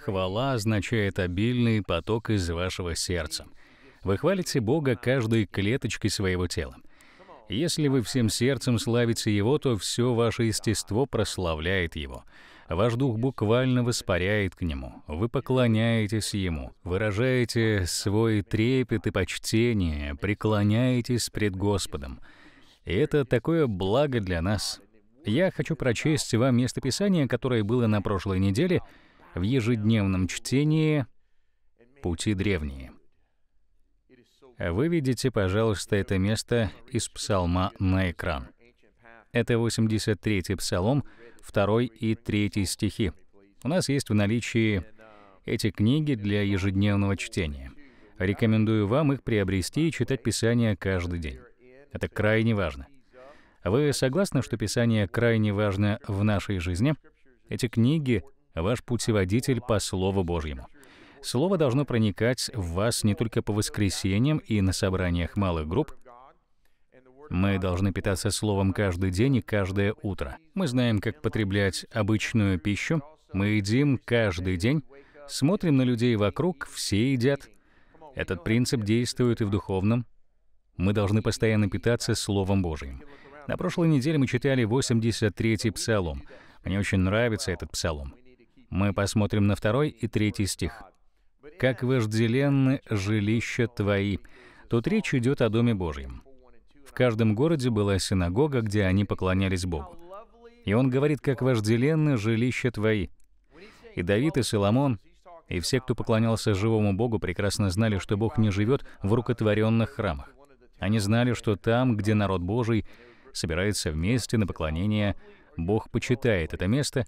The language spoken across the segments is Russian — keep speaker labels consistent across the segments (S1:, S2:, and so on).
S1: Хвала означает обильный поток из вашего сердца. Вы хвалите Бога каждой клеточкой своего тела. Если вы всем сердцем славите Его, то все ваше естество прославляет Его. Ваш дух буквально воспаряет к Нему. Вы поклоняетесь Ему, выражаете свой трепет и почтение, преклоняетесь пред Господом. И это такое благо для нас. Я хочу прочесть вам местописание, которое было на прошлой неделе — в ежедневном чтении «Пути древние». Выведите, пожалуйста, это место из псалма на экран. Это 83-й псалом, 2 и 3 стихи. У нас есть в наличии эти книги для ежедневного чтения. Рекомендую вам их приобрести и читать Писание каждый день. Это крайне важно. Вы согласны, что Писание крайне важно в нашей жизни? Эти книги ваш путеводитель по Слову Божьему. Слово должно проникать в вас не только по воскресеньям и на собраниях малых групп. Мы должны питаться Словом каждый день и каждое утро. Мы знаем, как потреблять обычную пищу. Мы едим каждый день. Смотрим на людей вокруг, все едят. Этот принцип действует и в духовном. Мы должны постоянно питаться Словом Божьим. На прошлой неделе мы читали 83-й псалом. Мне очень нравится этот псалом. Мы посмотрим на второй и третий стих. «Как вожделенны жилища твои». Тут речь идет о Доме Божьем. В каждом городе была синагога, где они поклонялись Богу. И он говорит, как вожделенны жилища твои. И Давид, и Соломон, и все, кто поклонялся живому Богу, прекрасно знали, что Бог не живет в рукотворенных храмах. Они знали, что там, где народ Божий собирается вместе на поклонение, Бог почитает это место,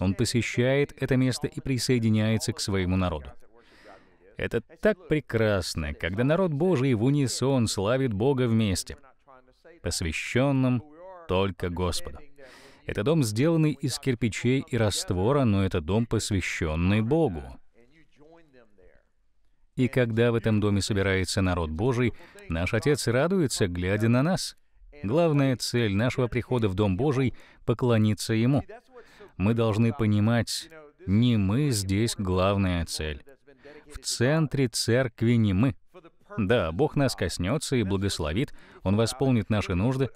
S1: он посещает это место и присоединяется к своему народу. Это так прекрасно, когда народ Божий в унисон славит Бога вместе, посвященным только Господу. Это дом, сделанный из кирпичей и раствора, но это дом, посвященный Богу. И когда в этом доме собирается народ Божий, наш Отец радуется, глядя на нас. Главная цель нашего прихода в Дом Божий — поклониться Ему. Мы должны понимать, не мы здесь главная цель. В центре церкви не мы. Да, Бог нас коснется и благословит, Он восполнит наши нужды,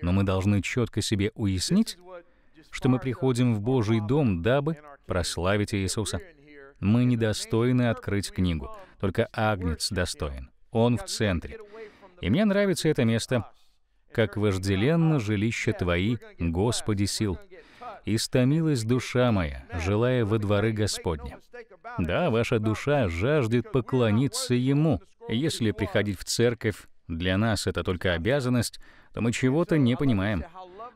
S1: но мы должны четко себе уяснить, что мы приходим в Божий дом, дабы прославить Иисуса. Мы недостойны открыть книгу, только Агнец достоин. Он в центре. И мне нравится это место. «Как вожделенно жилище Твои, Господи сил» истомилась душа моя, желая во дворы Господня. Да, ваша душа жаждет поклониться Ему. Если приходить в церковь, для нас это только обязанность, то мы чего-то не понимаем.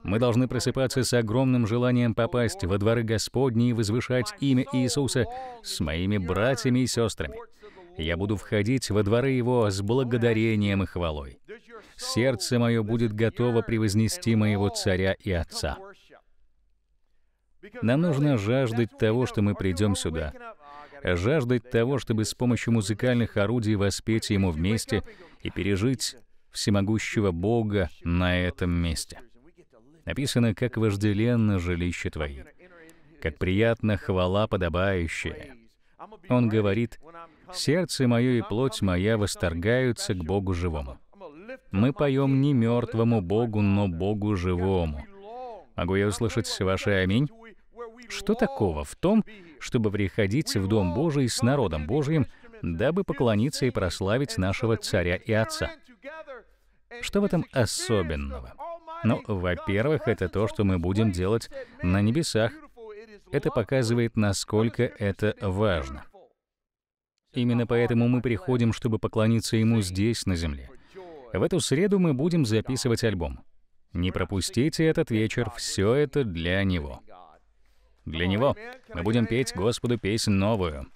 S1: Мы должны просыпаться с огромным желанием попасть во дворы Господни и возвышать имя Иисуса с моими братьями и сестрами. Я буду входить во дворы Его с благодарением и хвалой. Сердце мое будет готово превознести моего Царя и Отца. Нам нужно жаждать того, что мы придем сюда. Жаждать того, чтобы с помощью музыкальных орудий воспеть Ему вместе и пережить всемогущего Бога на этом месте. Написано, как вожделенно жилище твои, как приятно хвала подобающая. Он говорит, «Сердце мое и плоть моя восторгаются к Богу живому». Мы поем не мертвому Богу, но Богу живому. Могу я услышать ваше аминь? Что такого в том, чтобы приходить в Дом Божий с народом Божиим, дабы поклониться и прославить нашего Царя и Отца? Что в этом особенного? Ну, во-первых, это то, что мы будем делать на небесах. Это показывает, насколько это важно. Именно поэтому мы приходим, чтобы поклониться Ему здесь, на земле. В эту среду мы будем записывать альбом. Не пропустите этот вечер, все это для Него для Него. Мы будем петь Господу песнь новую.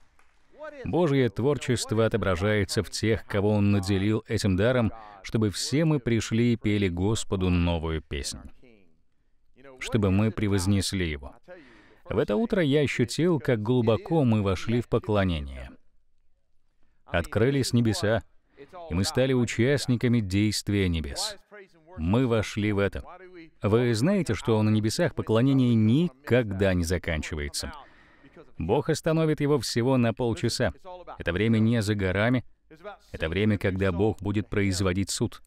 S1: Божье творчество отображается в тех, кого Он наделил этим даром, чтобы все мы пришли и пели Господу новую песнь, чтобы мы превознесли Его. В это утро я ощутил, как глубоко мы вошли в поклонение. Открылись небеса, и мы стали участниками действия небес. Мы вошли в это. Вы знаете, что на небесах поклонение никогда не заканчивается. Бог остановит его всего на полчаса. Это время не за горами, это время, когда Бог будет производить суд.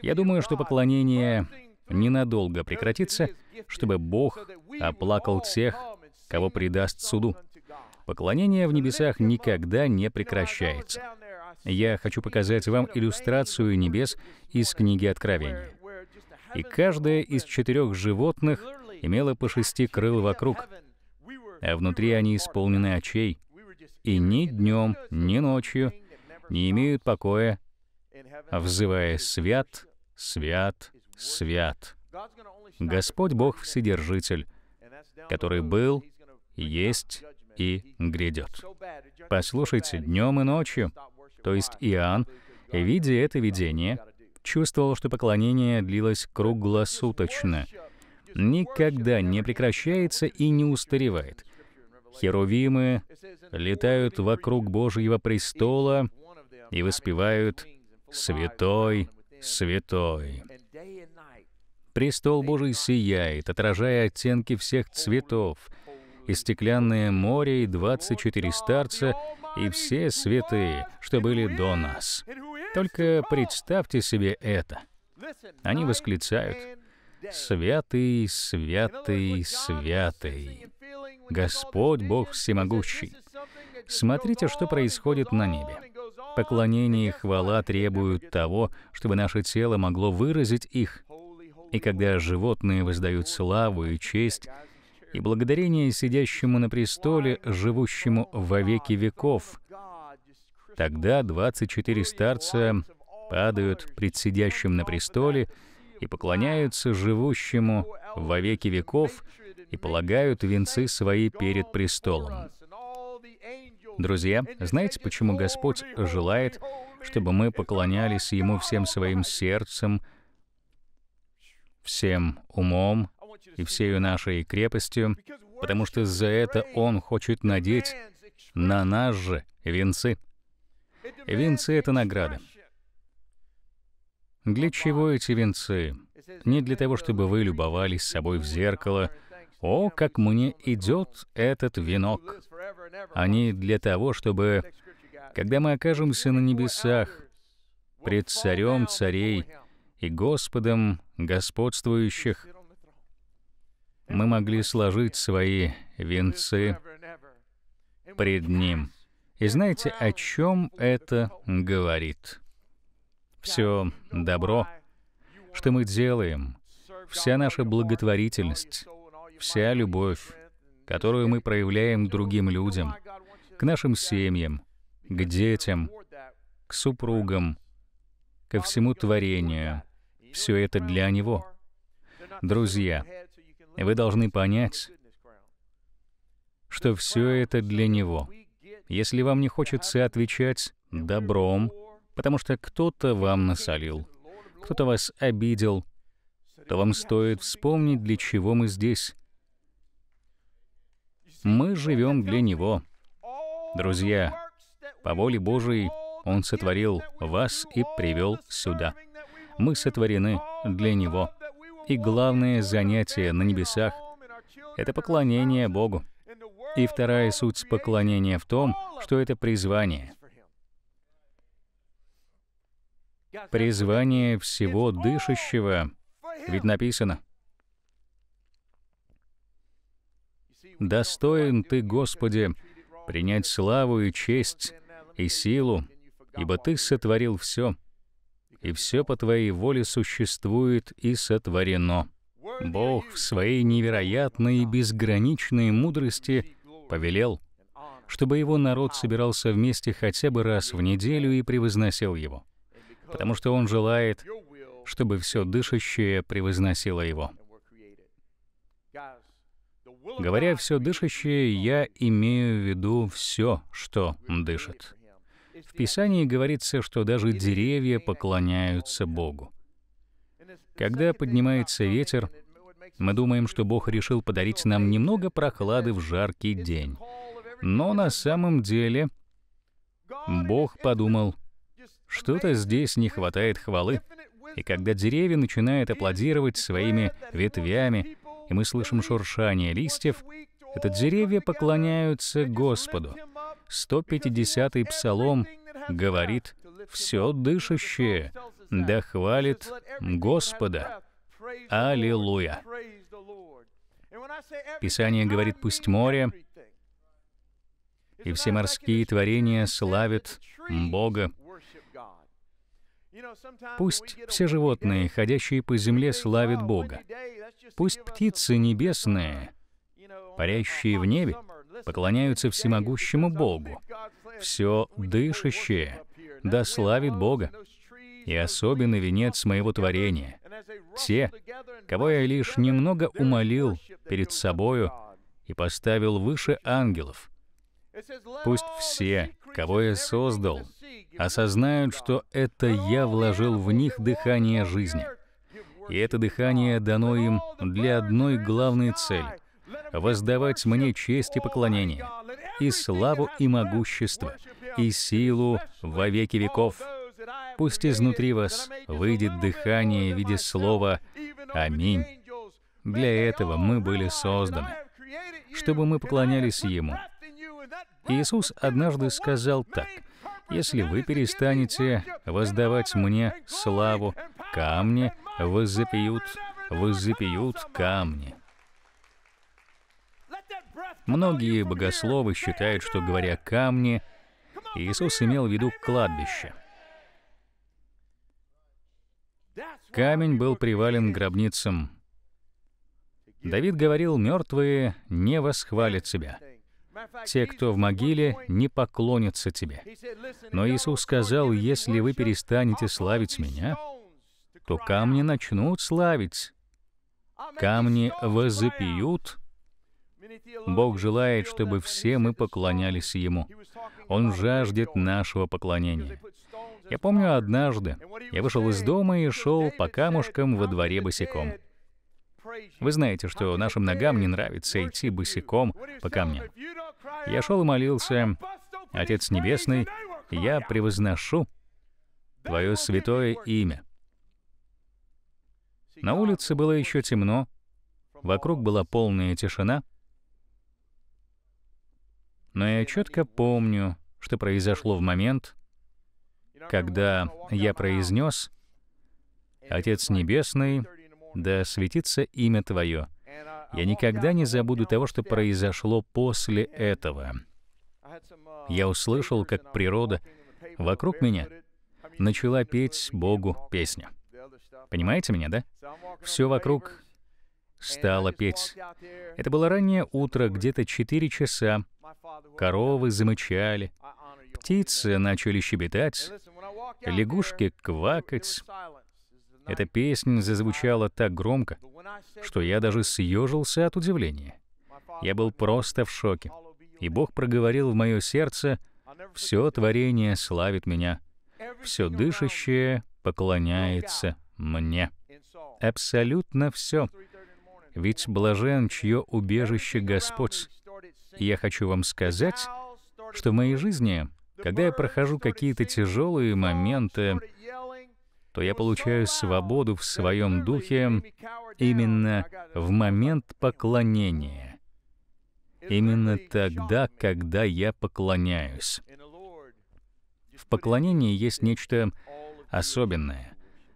S1: Я думаю, что поклонение ненадолго прекратится, чтобы Бог оплакал тех, кого предаст суду. Поклонение в небесах никогда не прекращается. Я хочу показать вам иллюстрацию небес из книги Откровения и каждое из четырех животных имело по шести крыл вокруг, а внутри они исполнены очей, и ни днем, ни ночью не имеют покоя, взывая «Свят, свят, свят». Господь Бог Вседержитель, который был, есть и грядет. Послушайте, днем и ночью, то есть Иоанн, видя это видение, чувствовал, что поклонение длилось круглосуточно, никогда не прекращается и не устаревает. Херувимы летают вокруг Божьего престола и воспевают «Святой, святой». Престол Божий сияет, отражая оттенки всех цветов — и стеклянное море, и 24 старца, и все святые, что были до нас. Только представьте себе это. Они восклицают «Святый, святый, святый, Господь Бог Всемогущий». Смотрите, что происходит на небе. Поклонение и хвала требуют того, чтобы наше тело могло выразить их. И когда животные воздают славу и честь, и благодарение сидящему на престоле, живущему во веки веков. Тогда 24 старца падают пред сидящим на престоле и поклоняются живущему во веки веков и полагают венцы свои перед престолом. Друзья, знаете, почему Господь желает, чтобы мы поклонялись Ему всем своим сердцем, всем умом, и всею нашей крепостью, потому что за это Он хочет надеть на нас же венцы. Венцы — это награда. Для чего эти венцы? Не для того, чтобы вы любовались собой в зеркало. О, как мне идет этот венок! Они для того, чтобы, когда мы окажемся на небесах, пред царем царей и Господом господствующих, мы могли сложить свои венцы пред Ним. И знаете, о чем это говорит? Все добро, что мы делаем, вся наша благотворительность, вся любовь, которую мы проявляем другим людям, к нашим семьям, к детям, к супругам, ко всему творению, все это для Него. Друзья, вы должны понять, что все это для Него. Если вам не хочется отвечать добром, потому что кто-то вам насолил, кто-то вас обидел, то вам стоит вспомнить, для чего мы здесь. Мы живем для Него. Друзья, по воле Божией Он сотворил вас и привел сюда. Мы сотворены для Него. И главное занятие на небесах — это поклонение Богу. И вторая суть поклонения в том, что это призвание. Призвание всего дышащего, ведь написано. «Достоин Ты, Господи, принять славу и честь и силу, ибо Ты сотворил все, и все по Твоей воле существует и сотворено. Бог в Своей невероятной и безграничной мудрости повелел, чтобы Его народ собирался вместе хотя бы раз в неделю и превозносил Его, потому что Он желает, чтобы все дышащее превозносило Его. Говоря «все дышащее», я имею в виду все, что дышит. В Писании говорится, что даже деревья поклоняются Богу. Когда поднимается ветер, мы думаем, что Бог решил подарить нам немного прохлады в жаркий день. Но на самом деле Бог подумал, что-то здесь не хватает хвалы. И когда деревья начинают аплодировать своими ветвями, и мы слышим шуршание листьев, это деревья поклоняются Господу — 150-й псалом говорит, «Все дышащее да хвалит Господа». Аллилуйя! Писание говорит, «Пусть море и все морские творения славят Бога». Пусть все животные, ходящие по земле, славят Бога. Пусть птицы небесные, парящие в небе, поклоняются всемогущему Богу. Все дышащее да славит Бога. И особенный венец моего творения. Те, кого я лишь немного умолил перед собою и поставил выше ангелов. Пусть все, кого я создал, осознают, что это я вложил в них дыхание жизни. И это дыхание дано им для одной главной цели воздавать мне честь и поклонение, и славу и могущество, и силу во веки веков. Пусть изнутри вас выйдет дыхание в виде слова «Аминь». Для этого мы были созданы, чтобы мы поклонялись Ему. Иисус однажды сказал так, «Если вы перестанете воздавать мне славу, камни воззапьют, воззапьют камни». Многие богословы считают, что, говоря «камни», Иисус имел в виду кладбище. Камень был привален к гробницам. Давид говорил, «Мертвые не восхвалят тебя. Те, кто в могиле, не поклонятся тебе». Но Иисус сказал, «Если вы перестанете славить Меня, то камни начнут славить. Камни возопиют» Бог желает, чтобы все мы поклонялись Ему. Он жаждет нашего поклонения. Я помню однажды, я вышел из дома и шел по камушкам во дворе босиком. Вы знаете, что нашим ногам не нравится идти босиком по камням. Я шел и молился, «Отец Небесный, я превозношу Твое святое имя». На улице было еще темно, вокруг была полная тишина — но я четко помню, что произошло в момент, когда я произнес «Отец Небесный, да светится имя Твое». Я никогда не забуду того, что произошло после этого. Я услышал, как природа вокруг меня начала петь Богу песню. Понимаете меня, да? Все вокруг стало петь. Это было раннее утро, где-то 4 часа Коровы замычали, птицы начали щебетать, лягушки квакать. Эта песня зазвучала так громко, что я даже съежился от удивления. Я был просто в шоке. И Бог проговорил в мое сердце, «Все творение славит меня, все дышащее поклоняется мне». Абсолютно все. Ведь блажен, чье убежище Господь, я хочу вам сказать, что в моей жизни, когда я прохожу какие-то тяжелые моменты, то я получаю свободу в своем духе именно в момент поклонения. Именно тогда, когда я поклоняюсь. В поклонении есть нечто особенное.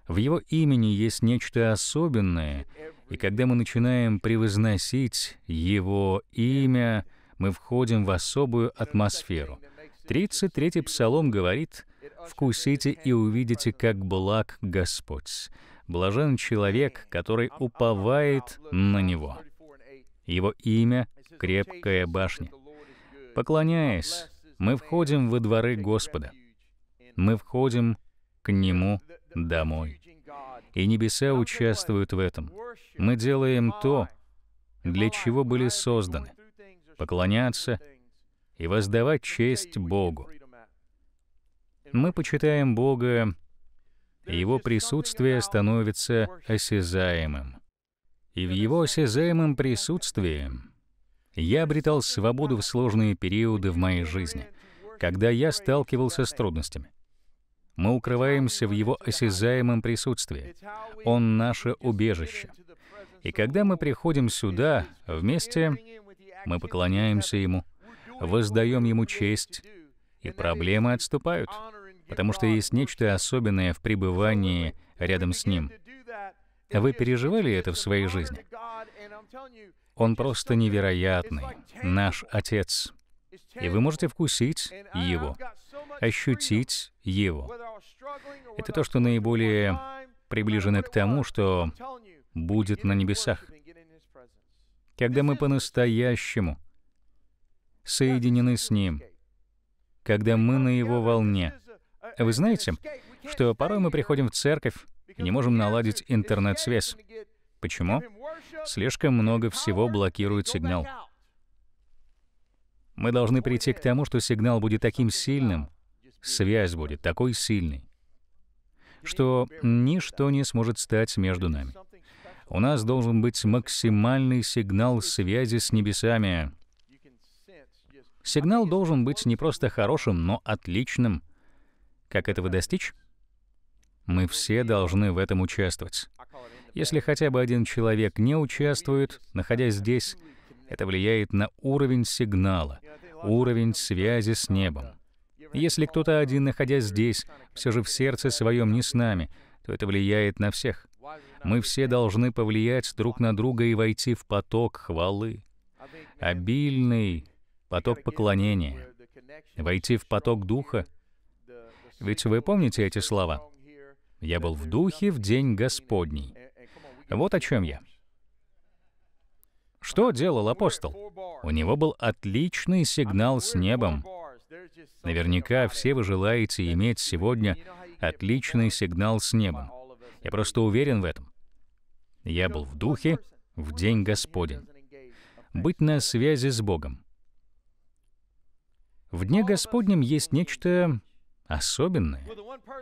S1: В Его имени есть нечто особенное, и когда мы начинаем превозносить Его имя, мы входим в особую атмосферу. 33-й псалом говорит, «Вкусите и увидите, как благ Господь. Блажен человек, который уповает на Него». Его имя — крепкая башня. Поклоняясь, мы входим во дворы Господа. Мы входим к Нему домой и небеса участвуют в этом. Мы делаем то, для чего были созданы — поклоняться и воздавать честь Богу. Мы почитаем Бога, и Его присутствие становится осязаемым. И в Его осязаемом присутствии я обретал свободу в сложные периоды в моей жизни, когда я сталкивался с трудностями. Мы укрываемся в Его осязаемом присутствии. Он — наше убежище. И когда мы приходим сюда вместе, мы поклоняемся Ему, воздаем Ему честь, и проблемы отступают, потому что есть нечто особенное в пребывании рядом с Ним. Вы переживали это в своей жизни? Он просто невероятный, наш Отец. И вы можете вкусить Его ощутить Его. Это то, что наиболее приближено к тому, что будет на небесах. Когда мы по-настоящему соединены с Ним, когда мы на Его волне. Вы знаете, что порой мы приходим в церковь и не можем наладить интернет-связь. Почему? Слишком много всего блокирует сигнал. Мы должны прийти к тому, что сигнал будет таким сильным, связь будет такой сильной, что ничто не сможет стать между нами. У нас должен быть максимальный сигнал связи с небесами. Сигнал должен быть не просто хорошим, но отличным. Как этого достичь? Мы все должны в этом участвовать. Если хотя бы один человек не участвует, находясь здесь, это влияет на уровень сигнала, уровень связи с небом. Если кто-то один, находясь здесь, все же в сердце своем не с нами, то это влияет на всех. Мы все должны повлиять друг на друга и войти в поток хвалы, обильный поток поклонения, войти в поток Духа. Ведь вы помните эти слова? «Я был в Духе в день Господний». Вот о чем я. Что делал апостол? У него был отличный сигнал с небом — Наверняка все вы желаете иметь сегодня отличный сигнал с небом. Я просто уверен в этом. Я был в духе в день Господень. Быть на связи с Богом. В Дне Господнем есть нечто особенное.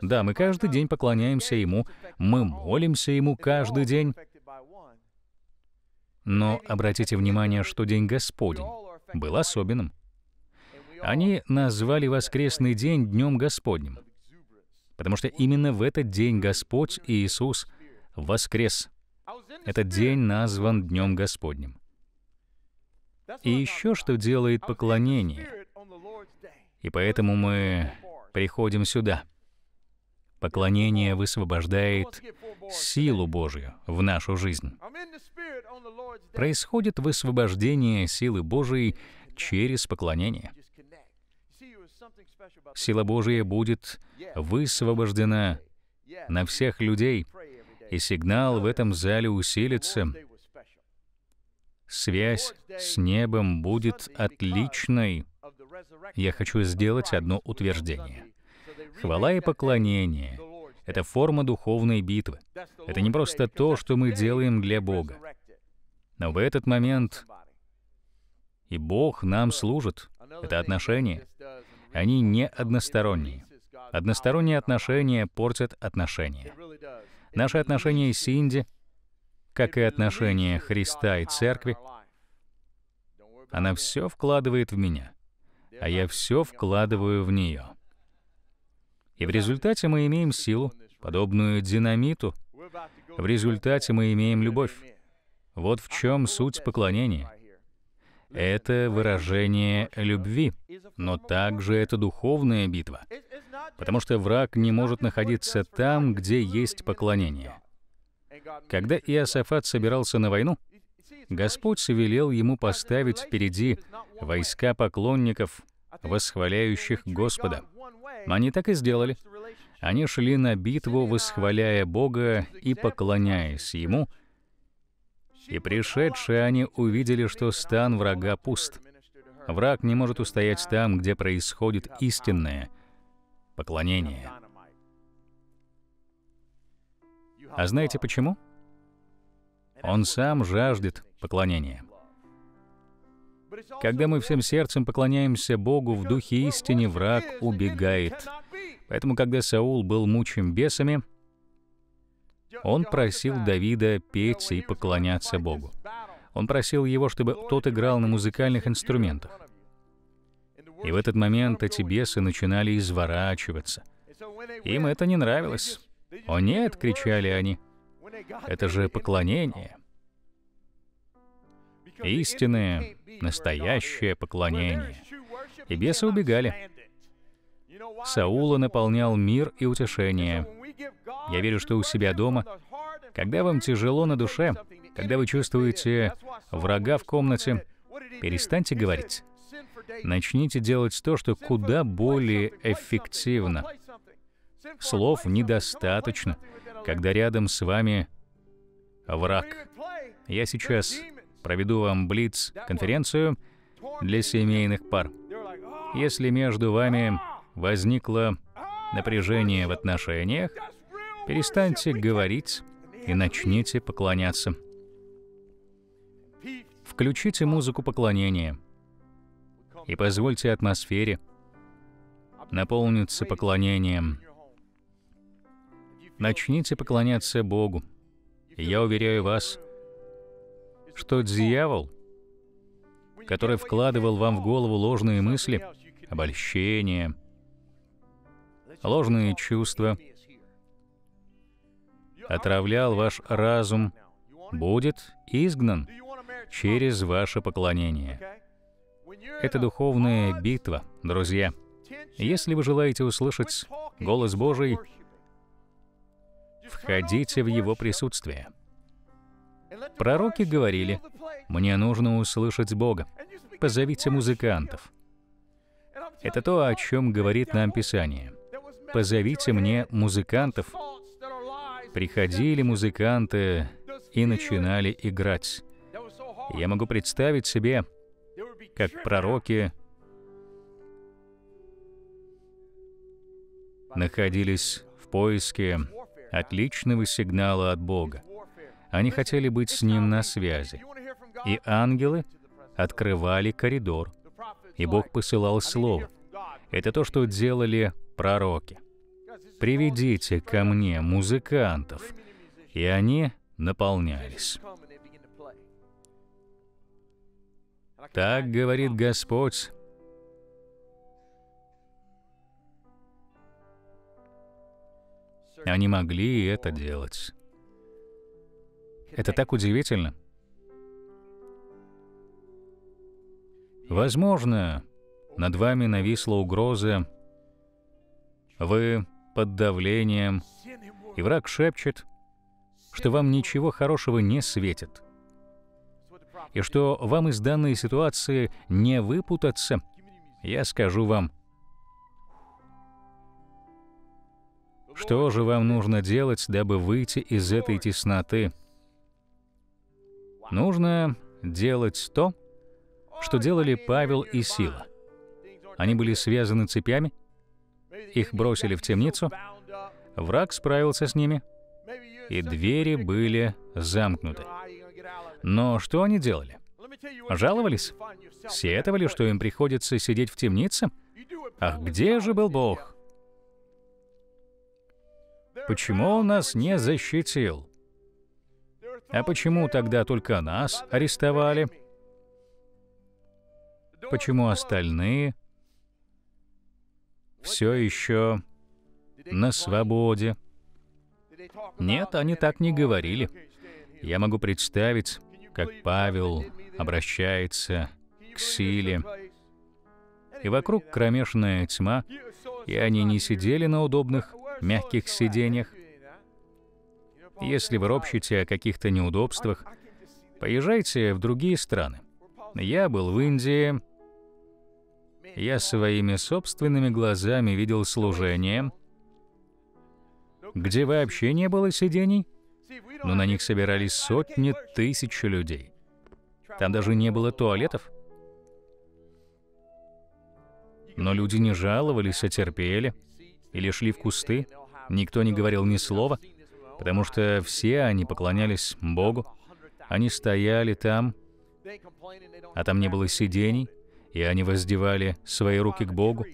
S1: Да, мы каждый день поклоняемся Ему, мы молимся Ему каждый день. Но обратите внимание, что День Господень был особенным. Они назвали воскресный день Днем Господним, потому что именно в этот день Господь Иисус воскрес. Этот день назван Днем Господним. И еще что делает поклонение. И поэтому мы приходим сюда. Поклонение высвобождает силу Божью в нашу жизнь. Происходит высвобождение силы Божией через поклонение. Сила Божия будет высвобождена на всех людей, и сигнал в этом зале усилится. Связь с небом будет отличной. Я хочу сделать одно утверждение. Хвала и поклонение — это форма духовной битвы. Это не просто то, что мы делаем для Бога. Но в этот момент и Бог нам служит. Это отношение. Они не односторонние. Односторонние отношения портят отношения. Наши отношения с Инди, как и отношения Христа и Церкви, она все вкладывает в меня, а я все вкладываю в нее. И в результате мы имеем силу, подобную динамиту. В результате мы имеем любовь. Вот в чем суть поклонения. — это выражение любви, но также это духовная битва, потому что враг не может находиться там, где есть поклонение. Когда Иосафат собирался на войну, Господь велел ему поставить впереди войска поклонников, восхваляющих Господа. Они так и сделали. Они шли на битву, восхваляя Бога и поклоняясь Ему — и пришедшие они увидели, что стан врага пуст. Враг не может устоять там, где происходит истинное поклонение. А знаете почему? Он сам жаждет поклонения. Когда мы всем сердцем поклоняемся Богу в духе истине, враг убегает. Поэтому, когда Саул был мучим бесами, он просил Давида петь и поклоняться Богу. Он просил его, чтобы тот играл на музыкальных инструментах. И в этот момент эти бесы начинали изворачиваться. Им это не нравилось. «О нет!» — кричали они. «Это же поклонение!» Истинное, настоящее поклонение. И бесы убегали. Саула наполнял мир и утешение. Я верю, что у себя дома, когда вам тяжело на душе, когда вы чувствуете врага в комнате, перестаньте говорить. Начните делать то, что куда более эффективно. Слов недостаточно, когда рядом с вами враг. Я сейчас проведу вам Блиц-конференцию для семейных пар. Если между вами возникла напряжение в отношениях, перестаньте говорить и начните поклоняться. Включите музыку поклонения и позвольте атмосфере наполниться поклонением. Начните поклоняться Богу. И я уверяю вас, что дьявол, который вкладывал вам в голову ложные мысли, обольщение, ложные чувства, отравлял ваш разум, будет изгнан через ваше поклонение. Это духовная битва, друзья. Если вы желаете услышать голос Божий, входите в Его присутствие. Пророки говорили, «Мне нужно услышать Бога, позовите музыкантов». Это то, о чем говорит нам Писание позовите мне музыкантов. Приходили музыканты и начинали играть. Я могу представить себе, как пророки находились в поиске отличного сигнала от Бога. Они хотели быть с Ним на связи. И ангелы открывали коридор, и Бог посылал Слово. Это то, что делали пророки. «Приведите ко мне музыкантов», и они наполнялись. Так говорит Господь. Они могли это делать. Это так удивительно. Возможно, над вами нависла угроза. Вы под давлением. И враг шепчет, что вам ничего хорошего не светит. И что вам из данной ситуации не выпутаться, я скажу вам. Что же вам нужно делать, дабы выйти из этой тесноты? Нужно делать то, что делали Павел и Сила — они были связаны цепями, их бросили в темницу, враг справился с ними, и двери были замкнуты. Но что они делали? Жаловались? Сетовали, что им приходится сидеть в темнице? Ах, где же был Бог? Почему он нас не защитил? А почему тогда только нас арестовали? Почему остальные все еще на свободе. Нет, они так не говорили. Я могу представить, как Павел обращается к силе, и вокруг кромешная тьма, и они не сидели на удобных, мягких сиденьях. Если вы ропщите о каких-то неудобствах, поезжайте в другие страны. Я был в Индии, я своими собственными глазами видел служение, где вообще не было сидений, но на них собирались сотни тысяч людей. Там даже не было туалетов. Но люди не жаловались, а терпели. Или шли в кусты. Никто не говорил ни слова, потому что все они поклонялись Богу. Они стояли там, а там не было сидений и они воздевали свои руки к Богу,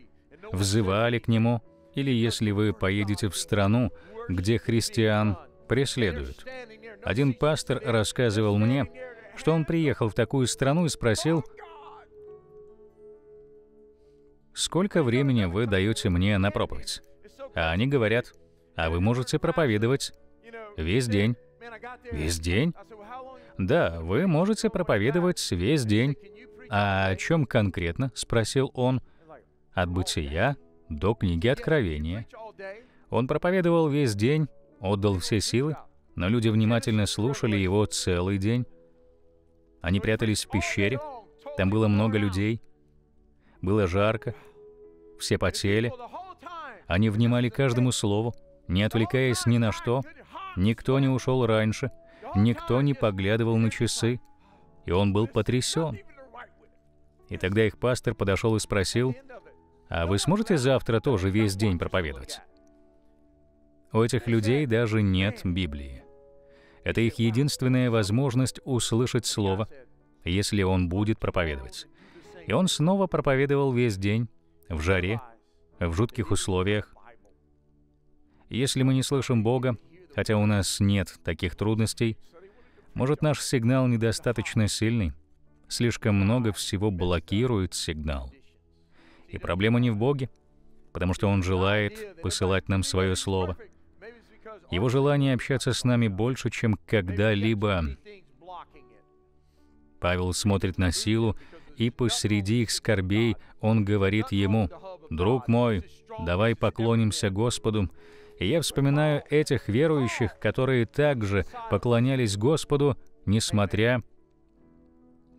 S1: взывали к Нему, или если вы поедете в страну, где христиан преследуют. Один пастор рассказывал мне, что он приехал в такую страну и спросил, «Сколько времени вы даете мне на проповедь?» А они говорят, «А вы можете проповедовать весь день». Весь день? Да, вы можете проповедовать весь день. «А о чем конкретно?» — спросил он. «От бытия до книги Откровения». Он проповедовал весь день, отдал все силы, но люди внимательно слушали его целый день. Они прятались в пещере, там было много людей, было жарко, все потели. Они внимали каждому слову, не отвлекаясь ни на что. Никто не ушел раньше, никто не поглядывал на часы, и он был потрясен. И тогда их пастор подошел и спросил, «А вы сможете завтра тоже весь день проповедовать?» У этих людей даже нет Библии. Это их единственная возможность услышать Слово, если он будет проповедовать. И он снова проповедовал весь день, в жаре, в жутких условиях. Если мы не слышим Бога, хотя у нас нет таких трудностей, может, наш сигнал недостаточно сильный, Слишком много всего блокирует сигнал. И проблема не в Боге, потому что Он желает посылать нам свое слово. Его желание общаться с нами больше, чем когда-либо. Павел смотрит на силу, и посреди их скорбей он говорит ему, «Друг мой, давай поклонимся Господу». И я вспоминаю этих верующих, которые также поклонялись Господу, несмотря